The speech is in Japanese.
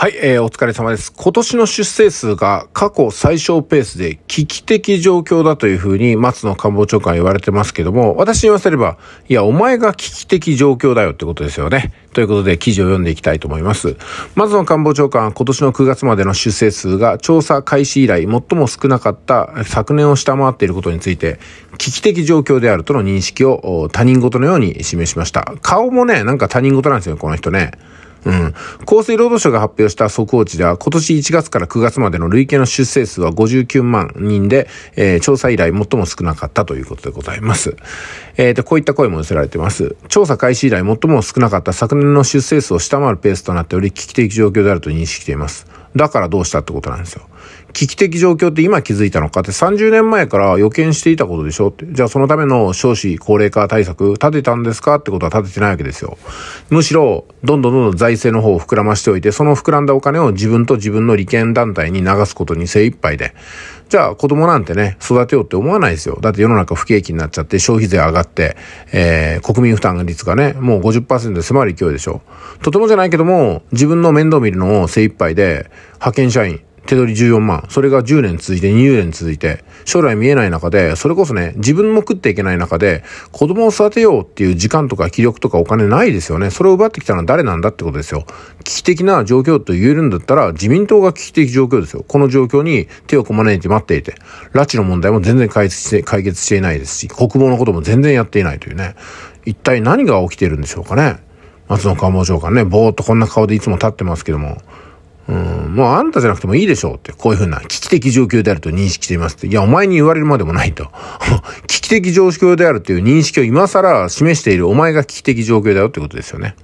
はい、えー、お疲れ様です。今年の出生数が過去最小ペースで危機的状況だというふうに松野官房長官は言われてますけども、私に言わせれば、いや、お前が危機的状況だよってことですよね。ということで記事を読んでいきたいと思います。松野官房長官は今年の9月までの出生数が調査開始以来最も少なかった昨年を下回っていることについて、危機的状況であるとの認識を他人事のように示しました。顔もね、なんか他人事なんですよ、この人ね。うん。厚生労働省が発表した速報値では、今年1月から9月までの累計の出生数は59万人で、えー、調査以来最も少なかったということでございます。えー、で、こういった声も寄せられています。調査開始以来最も少なかった昨年の出生数を下回るペースとなっており、危機的状況であると認識しています。だからどうしたってことなんですよ。危機的状況って今気づいたのかって30年前から予見していたことでしょって。じゃあそのための少子高齢化対策立てたんですかってことは立ててないわけですよ。むしろ、どんどんどんどん財政の方を膨らましておいて、その膨らんだお金を自分と自分の利権団体に流すことに精一杯で、じゃあ子供なんてね、育てようって思わないですよ。だって世の中不景気になっちゃって消費税上がって、えー、国民負担率がね、もう50%で迫る勢いでしょ。とてもじゃないけども、自分の面倒見るのを精一杯で、派遣社員、手取り14万。それが10年続いて、20年続いて、将来見えない中で、それこそね、自分も食っていけない中で、子供を育てようっていう時間とか気力とかお金ないですよね。それを奪ってきたのは誰なんだってことですよ。危機的な状況と言えるんだったら、自民党が危機的状況ですよ。この状況に手をこまねいて待っていて、拉致の問題も全然解決して、解決していないですし、国防のことも全然やっていないというね。一体何が起きてるんでしょうかね。松野官房長官ね、ぼーっとこんな顔でいつも立ってますけども。うんもうあんたじゃなくてもいいでしょうって、こういうふうな危機的状況であると認識していますって。いや、お前に言われるまでもないと。危機的状況であるという認識を今更示しているお前が危機的状況だよってことですよね。